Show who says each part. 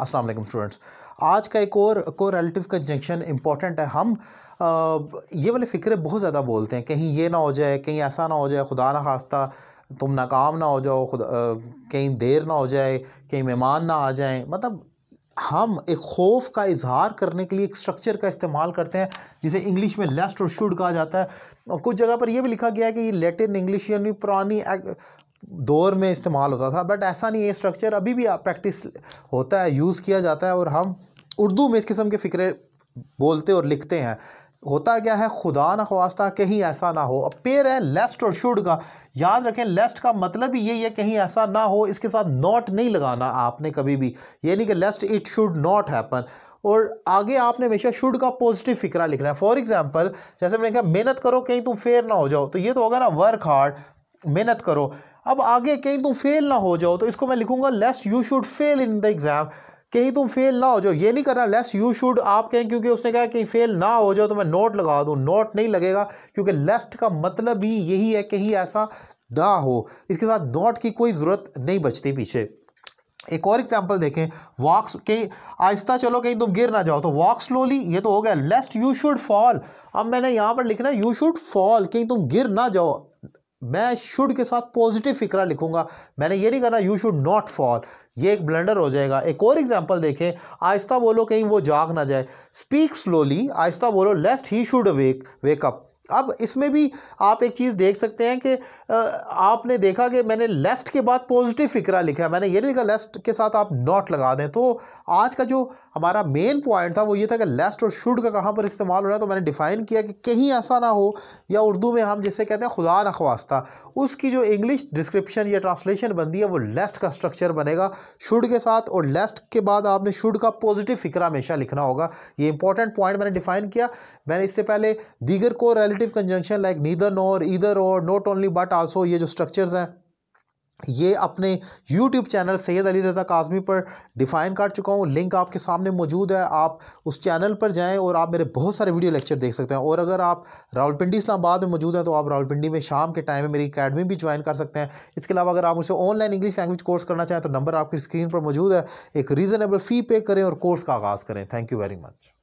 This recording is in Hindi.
Speaker 1: अस्सलाम वालेकुम स्टूडेंट्स आज का एक और को का जंक्शन इंपॉर्टेंट है हम आ, ये वाले फ़िक्रे बहुत ज़्यादा बोलते हैं कहीं ये ना हो जाए कहीं ऐसा ना हो जाए खुदा ना खास्ता तुम नाकाम ना हो जाओ खुदा कहीं देर ना हो जाए कहीं मेहमान ना आ जाए मतलब हम एक खौफ का इजहार करने के लिए एक स्ट्रक्चर का इस्तेमाल करते हैं जिसे इंग्लिश में लेस्ट और शुड कहा जाता है और कुछ जगह पर यह भी लिखा गया है कि ये लेटिन इंग्लिश यानी पुरानी दौर में इस्तेमाल होता था बट ऐसा नहीं है स्ट्रक्चर अभी भी प्रैक्टिस होता है यूज़ किया जाता है और हम उर्दू में इस किस्म के फ़िक्रे बोलते और लिखते हैं होता क्या है खुदा ना खवास्ता कहीं ऐसा ना हो अब पेयर है लेस्ट और शुड का याद रखें लेस्ट का मतलब ही यही है कहीं ऐसा ना हो इसके साथ नॉट नहीं लगाना आपने कभी भी ये नहीं कि lest it should not happen और आगे आपने हमेशा शुड का पॉजिटिव फिक्रा लिखना है फॉर एग्जाम्पल जैसे मैंने कहा मेहनत करो कहीं तुम फेर ना हो जाओ तो ये तो होगा ना वर्क हार्ड मेहनत करो अब आगे कहीं तुम फेल ना हो जाओ तो इसको मैं लिखूंगा lest you should fail in the exam कहीं तुम फेल ना हो जाओ ये नहीं करना लेस यू शुड आप कहें क्योंकि उसने कहा कहीं फेल ना हो जाओ तो मैं नोट लगा दूँ नोट नहीं लगेगा क्योंकि लेस्ट का मतलब ही यही है कहीं ऐसा ना हो इसके साथ नोट की कोई ज़रूरत नहीं बचती पीछे एक और एग्जांपल देखें वॉक्स कहीं आहिस्ता चलो कहीं तुम गिर ना जाओ तो वॉक स्लोली ये तो हो गया लेस्ट यू शुड फॉल अब मैंने यहाँ पर लिखना यू शुड फॉल कहीं तुम गिर ना जाओ मैं शुड के साथ पॉजिटिव फिक्रा लिखूंगा मैंने ये नहीं करना यू शुड नॉट फॉल ये एक ब्लेंडर हो जाएगा एक और एग्जांपल देखें आहिस्ता बोलो कहीं वो जाग ना जाए स्पीक स्लोली आहिस्ता बोलो लेस्ट ही शुड वेक वेकअप अब इसमें भी आप एक चीज़ देख सकते हैं कि आपने देखा कि मैंने लेस्ट के बाद पॉजिटिव फिक्रा लिखा है मैंने ये नहीं लिखा लेस्ट के साथ आप नॉट लगा दें तो आज का जो हमारा मेन पॉइंट था वो ये था कि लेस्ट और शुड का कहाँ पर इस्तेमाल हो रहा है तो मैंने डिफ़ाइन किया कि कहीं ऐसा ना हो या उर्दू में हम जिसे कहते हैं खुदा नखवास्ता उसकी जो इंग्लिश डिस्क्रिप्शन या ट्रांसलेशन बनती है वो लेस्ट का स्ट्रक्चर बनेगा शुड के साथ और लेस्ट के बाद आपने शुड का पॉजिटिव फिक्रा हमेशा लिखना होगा ये इंपॉर्टेंट पॉइंट मैंने डिफ़ाइन किया मैंने इससे पहले दीगर को रेलिटी relative conjunction like neither nor either और नॉट ओनली बट आल्सो ये जो स्ट्रक्चर्स हैं ये अपने YouTube चैनल सैयद अली रज़ा काजमी पर डिफ़ाइन कर चुका हूँ लिंक आपके सामने मौजूद है आप उस चैनल पर जाएं और आप मेरे बहुत सारे वीडियो लेक्चर देख सकते हैं और अगर आप रावलपिंडी इस्लामाबाद में मौजूद हैं तो आप रावलपिंडी में शाम के टाइम में मेरी अकेडमी भी ज्वाइन कर सकते हैं इसके अलावा अगर आप मुझे ऑनलाइन इंग्लिश लैंग्वेज कोर्स करना चाहें तो नंबर आपकी स्क्रीन पर मौजूद है एक रीज़नेबल फ़ी पे करें और कोर्स का आगाज़ करें थैंक यू वेरी मच